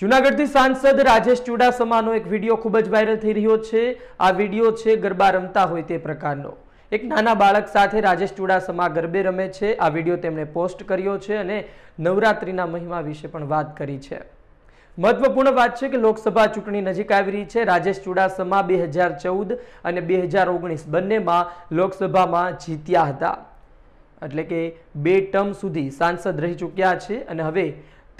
જુનાગઢથી સાંસદ રાજેશ ચુડાસમાનો એક વિડીયો ખૂબ જ વાયરલ થઈ રહ્યો છે આ વિડીયો છે ગરબા રમતા હોય તે પ્રકારનો એક નાના બાળક સાથે રાજેશ ચુડાસમા ગરબે રમે છે આ વિડીયો તેમણે પોસ્ટ કર્યો છે અને નવરાત્રિના મહિમા વિશે પણ વાત કરી છે મહત્વપૂર્ણ વાત છે કે લોકસભા ચૂંટણી નજીક આવી રહી છે રાજેશ ચુડાસમા બે હજાર ચૌદ અને બે હજાર ઓગણીસ બંનેમાં લોકસભામાં જીત્યા હતા એટલે કે બે ટર્મ સુધી સાંસદ રહી ચૂક્યા છે અને હવે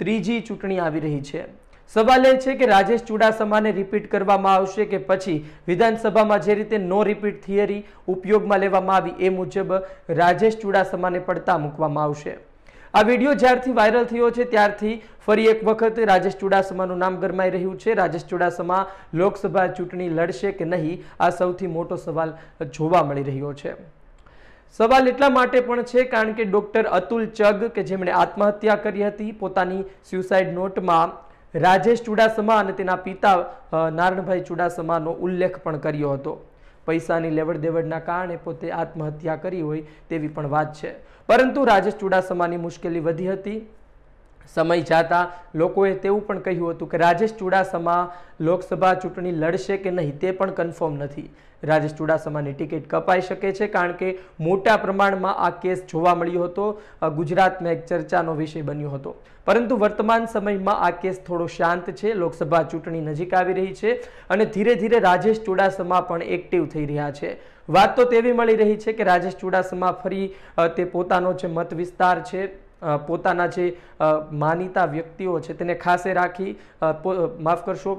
ત્રીજી ચૂંટણી આવી રહી છે સવાલ એ છે કે રાજેશ ચુડાસમાને રિપીટ કરવામાં આવશે કે પછી વિધાનસભામાં જે રીતે નો રિપીટ થિયરી ઉપયોગમાં લેવામાં આવી એ મુજબ રાજેશ ચુડાસમાને પડતા મૂકવામાં આવશે આ વિડીયો જ્યારથી વાયરલ થયો છે ત્યારથી ફરી એક વખત રાજેશ ચુડાસમાનું નામ ગરમાઈ રહ્યું છે રાજેશ ચુડાસમા લોકસભા ચૂંટણી લડશે કે નહીં આ સૌથી મોટો સવાલ જોવા મળી રહ્યો છે સવાલ એટલા માટે પણ છે કારણ કે ડોક્ટર અતુલ ચગ કે જેમણે આત્મહત્યા કરી હતી પોતાની સ્યુસાઇડ નોટમાં રાજેશ ચુડાસમા અને તેના પિતા નારણભાઈ ચુડાસમાનો ઉલ્લેખ પણ કર્યો હતો પૈસાની લેવડ દેવડના કારણે પોતે આત્મહત્યા કરી હોય તેવી પણ વાત છે પરંતુ રાજેશ ચુડાસમાની મુશ્કેલી વધી હતી સમય જાતા લોકોએ તેવું પણ કહ્યું હતું કે રાજેશ ચુડાસમા લોકસભા ચૂંટણી લડશે કે નહીં તે પણ કન્ફર્મ નથી રાજેશ ચુડાસમાની ટિકિટ કપાઈ શકે છે કારણ કે મોટા પ્રમાણમાં આ કેસ જોવા મળ્યો હતો ગુજરાતમાં એક ચર્ચાનો વિષય બન્યો હતો પરંતુ વર્તમાન સમયમાં આ કેસ થોડો શાંત છે લોકસભા ચૂંટણી નજીક આવી રહી છે અને ધીરે ધીરે રાજેશ ચુડાસમા પણ એક્ટિવ થઈ રહ્યા છે વાત તો તેવી મળી રહી છે કે રાજેશ ચુડાસમા ફરી તે પોતાનો જે મત વિસ્તાર છે પોતાના જે માનીતા વ્યક્તિઓ છે તેને ખાસે રાખી માફ કરશો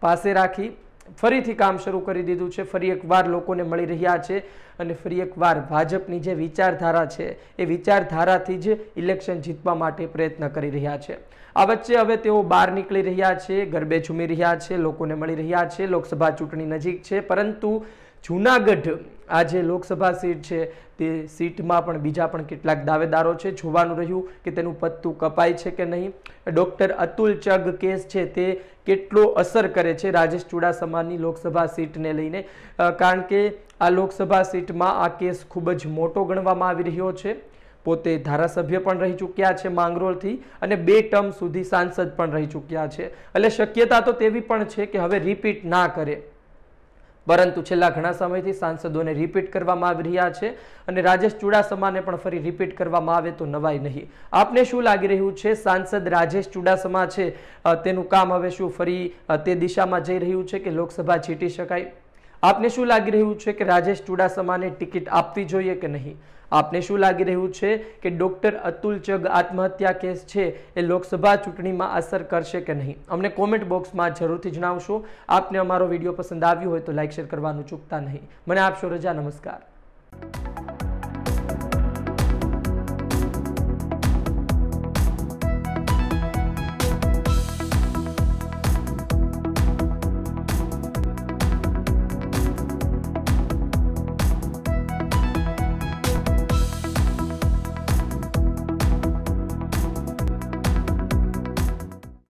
પાસે રાખી ફરીથી કામ શરૂ કરી દીધું છે ફરી એકવાર લોકોને મળી રહ્યા છે અને ફરી એકવાર ભાજપની જે વિચારધારા છે એ વિચારધારાથી જ ઇલેક્શન જીતવા માટે પ્રયત્ન કરી રહ્યા છે આ વચ્ચે હવે તેઓ બહાર નીકળી રહ્યા છે ગરબે ઝૂમી રહ્યા છે લોકોને મળી રહ્યા છે લોકસભા ચૂંટણી નજીક છે પરંતુ જૂનાગઢ આ જે લોકસભા સીટ છે તે સીટમાં પણ બીજા પણ કેટલાક દાવેદારો છે જોવાનું રહ્યું કે તેનું પત્તું કપાય છે કે નહીં ડૉક્ટર અતુલ ચગ કેસ છે તે કેટલો અસર કરે છે રાજેશ ચુડાસમાની લોકસભા સીટને લઈને કારણ કે આ લોકસભા સીટમાં આ કેસ ખૂબ જ મોટો ગણવામાં આવી રહ્યો છે પોતે ધારાસભ્ય પણ રહી ચૂક્યા છે માંગરોળથી અને બે ટર્મ સુધી સાંસદ પણ રહી ચૂક્યા છે એટલે શક્યતા તો તેવી પણ છે કે હવે રિપીટ ના કરે પરંતુ છેલ્લા ઘણા સમયથી સાંસદોને રિપીટ કરવામાં આવી રહ્યા છે અને રાજેશ ચુડાસમાને પણ ફરી રિપીટ કરવામાં આવે તો નવાય નહીં આપને શું લાગી રહ્યું છે સાંસદ રાજેશ ચુડાસમા છે તેનું કામ હવે શું ફરી તે દિશામાં જઈ રહ્યું છે કે લોકસભા જીતી શકાય આપને શું લાગી રહ્યું છે કે રાજેશ ચુડાસમાને ટિકિટ આપવી જોઈએ કે નહીં આપને શું લાગી રહ્યું છે કે ડૉક્ટર અતુલ ચગ આત્મહત્યા કેસ છે એ લોકસભા ચૂંટણીમાં અસર કરશે કે નહીં અમને કોમેન્ટ બોક્સમાં જરૂરથી જણાવશો આપને અમારો વિડીયો પસંદ આવ્યો હોય તો લાઇક શેર કરવાનું ચૂકતા નહીં મને આપશો રજા નમસ્કાર